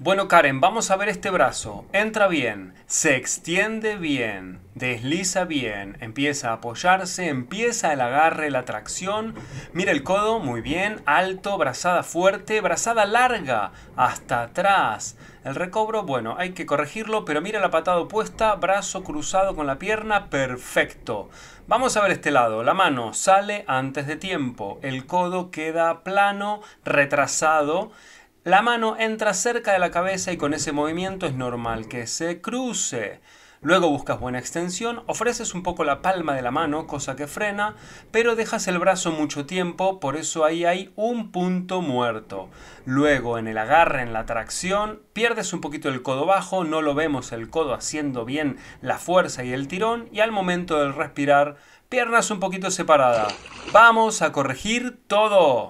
Bueno Karen, vamos a ver este brazo. Entra bien, se extiende bien, desliza bien, empieza a apoyarse, empieza el agarre, la tracción. Mira el codo, muy bien, alto, brazada fuerte, brazada larga, hasta atrás. El recobro, bueno, hay que corregirlo, pero mira la patada opuesta, brazo cruzado con la pierna, perfecto. Vamos a ver este lado, la mano sale antes de tiempo, el codo queda plano, retrasado. La mano entra cerca de la cabeza y con ese movimiento es normal que se cruce. Luego buscas buena extensión, ofreces un poco la palma de la mano, cosa que frena, pero dejas el brazo mucho tiempo, por eso ahí hay un punto muerto. Luego en el agarre, en la tracción, pierdes un poquito el codo bajo, no lo vemos el codo haciendo bien la fuerza y el tirón, y al momento del respirar, piernas un poquito separadas. Vamos a corregir todo.